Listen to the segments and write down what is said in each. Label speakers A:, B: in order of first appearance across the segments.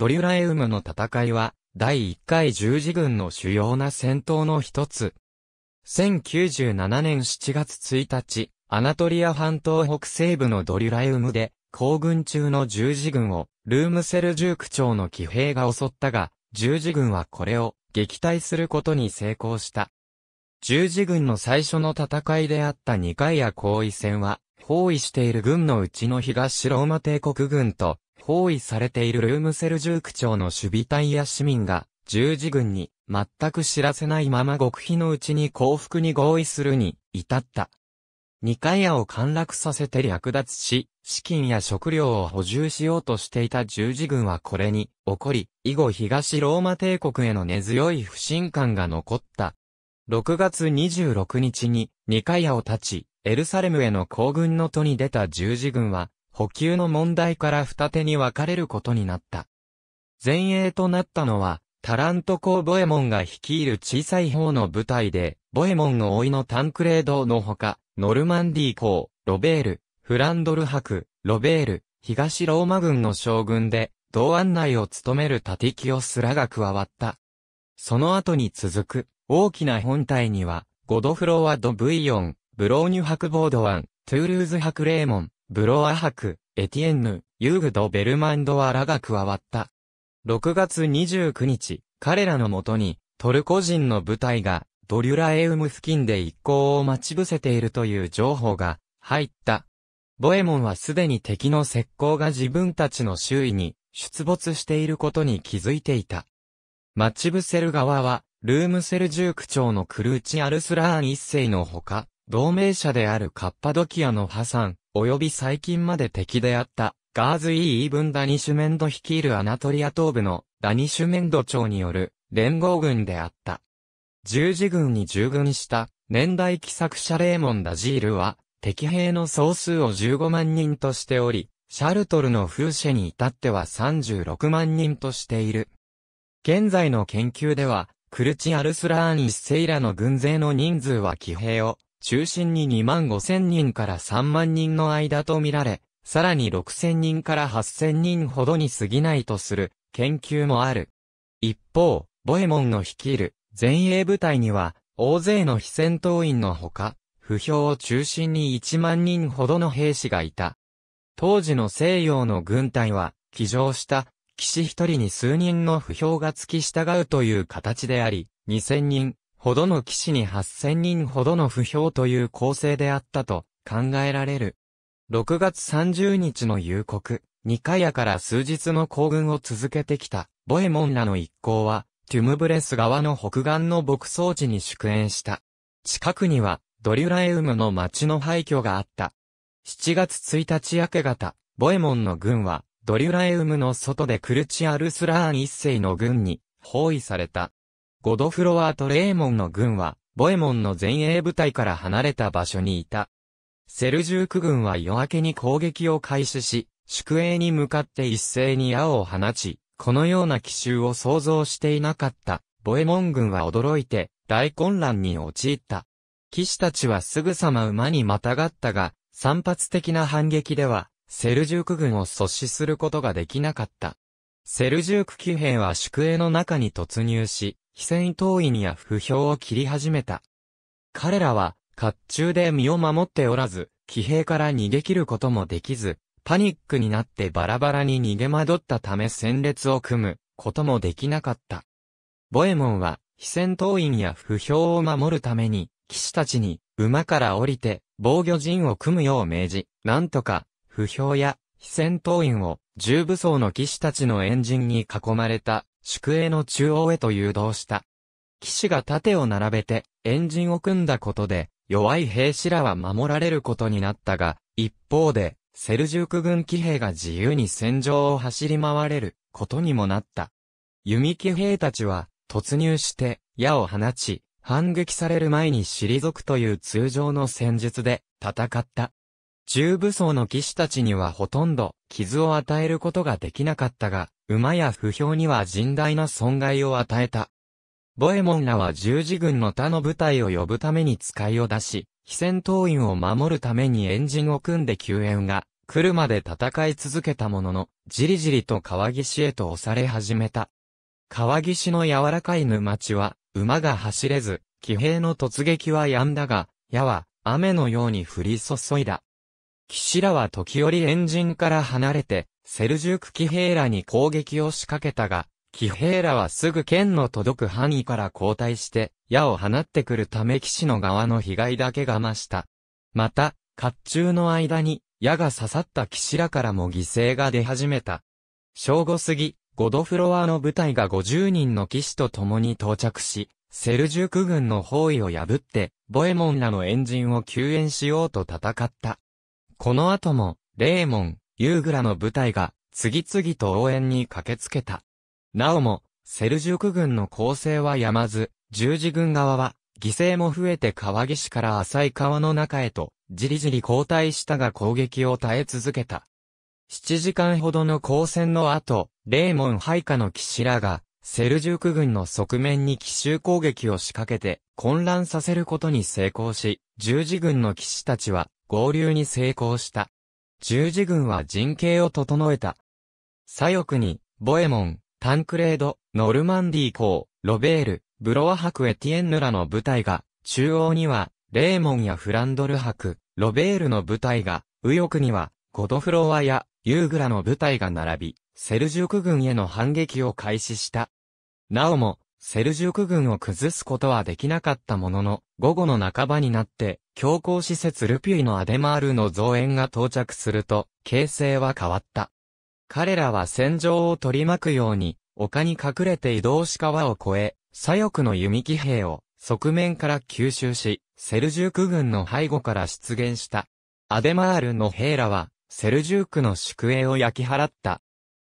A: ドリュラエウムの戦いは、第1回十字軍の主要な戦闘の一つ。1097年7月1日、アナトリア半島北西部のドリュラエウムで、行軍中の十字軍を、ルームセルジュークの騎兵が襲ったが、十字軍はこれを撃退することに成功した。十字軍の最初の戦いであった二回や後位戦は、包囲している軍のうちの東ローマ帝国軍と、包囲されているルームセルジューク町の守備隊や市民が、十字軍に全く知らせないまま極秘のうちに降伏に合意するに至った。二階屋を陥落させて略奪し、資金や食料を補充しようとしていた十字軍はこれに起こり、以後東ローマ帝国への根強い不信感が残った。6月26日に二階屋を立ち、エルサレムへの行軍の途に出た十字軍は、補給の問題から二手に分かれることになった。前衛となったのは、タラント公ボエモンが率いる小さい方の部隊で、ボエモンの老いのタンクレードのほか、ノルマンディー公、ロベール、フランドル博、ロベール、東ローマ軍の将軍で、同案内を務めるタティキオスらが加わった。その後に続く、大きな本体には、ゴドフロワ・ド・ブイヨン、ブローニュ博ボードワン、トゥールーズ博レーモン、ブロア博、エティエンヌ、ユーグド・ベルマンドアラが加わった。6月29日、彼らのもとに、トルコ人の部隊が、ドリュラエウム付近で一行を待ち伏せているという情報が、入った。ボエモンはすでに敵の石膏が自分たちの周囲に、出没していることに気づいていた。待ち伏せる側は、ルームセルジューク長のクルーチ・アルスラーン一世のほか、同盟者であるカッパドキアのハサン、及び最近まで敵であった、ガーズ・イー・イーブン・ダニシュメンド率いるアナトリア東部のダニシュメンド町による連合軍であった。十字軍に従軍した年代寄作者レーモン・ダジールは敵兵の総数を15万人としており、シャルトルの風車に至っては36万人としている。現在の研究では、クルチ・アルスラーン一世らの軍勢の人数は騎兵を中心に2万5千人から3万人の間とみられ、さらに6千人から8千人ほどに過ぎないとする研究もある。一方、ボエモンの率いる前衛部隊には、大勢の非戦闘員のほか、不評を中心に1万人ほどの兵士がいた。当時の西洋の軍隊は、騎乗した騎士一人に数人の不評が付き従うという形であり、2000人ほどの騎士に8000人ほどの不評という構成であったと考えられる。6月30日の夕刻、ニカヤから数日の行軍を続けてきた、ボエモンらの一行は、テュムブレス側の北岸の牧草地に宿園した。近くには、ドリュラエウムの町の廃墟があった。7月1日明け方、ボエモンの軍は、ドリュラエウムの外でクルチアルスラーン一世の軍に包囲された。ゴドフロアとレーモンの軍は、ボエモンの前衛部隊から離れた場所にいた。セルジューク軍は夜明けに攻撃を開始し、宿営に向かって一斉に矢を放ち、このような奇襲を想像していなかった、ボエモン軍は驚いて、大混乱に陥った。騎士たちはすぐさま馬にまたがったが、散発的な反撃では、セルジューク軍を阻止することができなかった。セルジューク騎兵は宿営の中に突入し、非戦闘員や不評を切り始めた。彼らは、甲冑で身を守っておらず、騎兵から逃げ切ることもできず、パニックになってバラバラに逃げ惑ったため戦列を組むこともできなかった。ボエモンは、非戦闘員や不評を守るために、騎士たちに、馬から降りて、防御陣を組むよう命じ、なんとか、不評や、非戦闘員を、重武装の騎士たちのエンジンに囲まれた宿営の中央へと誘導した。騎士が盾を並べて、円陣を組んだことで、弱い兵士らは守られることになったが、一方で、セルジューク軍騎兵が自由に戦場を走り回れることにもなった。弓騎兵たちは突入して矢を放ち、反撃される前に退くという通常の戦術で戦った。重武装の騎士たちにはほとんど傷を与えることができなかったが、馬や不評には甚大な損害を与えた。ボエモンらは十字軍の他の部隊を呼ぶために使いを出し、非戦闘員を守るためにエンジンを組んで救援が来るまで戦い続けたものの、じりじりと川岸へと押され始めた。川岸の柔らかい沼地は、馬が走れず、騎兵の突撃は止んだが、矢は雨のように降り注いだ。騎士らは時折エンジンから離れて、セルジューク騎兵らに攻撃を仕掛けたが、騎兵らはすぐ剣の届く範囲から後退して、矢を放ってくるため騎士の側の被害だけが増した。また、甲冑の間に、矢が刺さった騎士らからも犠牲が出始めた。正午過ぎ、ゴドフロアの部隊が50人の騎士と共に到着し、セルジューク軍の包囲を破って、ボエモンらの援ンを救援しようと戦った。この後も、レーモン、ユーグラの部隊が次々と応援に駆けつけた。なおも、セルジュク軍の攻勢はやまず、十字軍側は、犠牲も増えて川岸から浅い川の中へと、じりじり後退したが攻撃を耐え続けた。7時間ほどの交戦の後、レーモン配下の騎士らが、セルジューク軍の側面に奇襲攻撃を仕掛けて、混乱させることに成功し、十字軍の騎士たちは、合流に成功した。十字軍は陣形を整えた。左翼に、ボエモン、タンクレード、ノルマンディーー、ロベール、ブロワク、エティエンヌらの部隊が、中央には、レーモンやフランドルク、ロベールの部隊が、右翼には、ゴドフロワや、ユーグラの部隊が並び、セルジュク軍への反撃を開始した。なおも、セルジュク軍を崩すことはできなかったものの、午後の半ばになって、強行施設ルピュイのアデマールの造園が到着すると、形勢は変わった。彼らは戦場を取り巻くように、丘に隠れて移動し川を越え、左翼の弓騎兵を側面から吸収し、セルジューク軍の背後から出現した。アデマールの兵らは、セルジュークの宿営を焼き払った。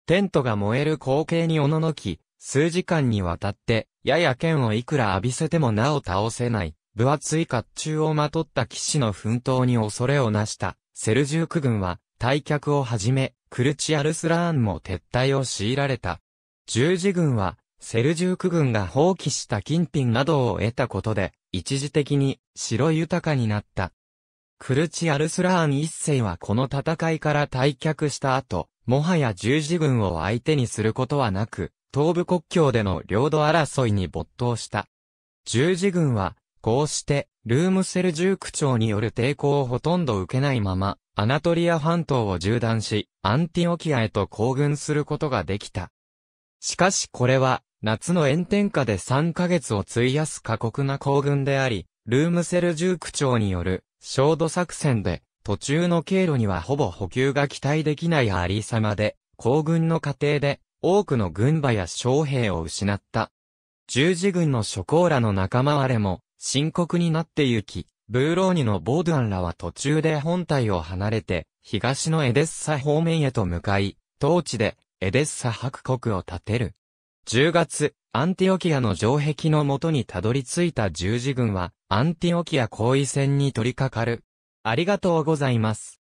A: テントが燃える光景におののき、数時間にわたって、やや剣をいくら浴びせてもなお倒せない、分厚い甲冑をまとった騎士の奮闘に恐れをなした、セルジューク軍は、退却をはじめ、クルチアルスラーンも撤退を強いられた。十字軍は、セルジューク軍が放棄した金品などを得たことで、一時的に、白豊かになった。クルチアルスラーン一世はこの戦いから退却した後、もはや十字軍を相手にすることはなく、東部国境での領土争いに没頭した。十字軍は、こうして、ルームセルジューク朝による抵抗をほとんど受けないまま、アナトリア半島を縦断し、アンティオキアへと行軍することができた。しかしこれは、夏の炎天下で3ヶ月を費やす過酷な行軍であり、ルームセルジューク朝による、焦土作戦で、途中の経路にはほぼ補給が期待できないありさまで、行軍の過程で、多くの軍馬や将兵を失った。十字軍の諸侯らの仲間割れも、深刻になってゆき、ブーローニのボードアンらは途中で本体を離れて、東のエデッサ方面へと向かい、当地でエデッサ白国を建てる。10月、アンティオキアの城壁のもとにたどり着いた十字軍は、アンティオキア包位戦に取り掛かる。ありがとうございます。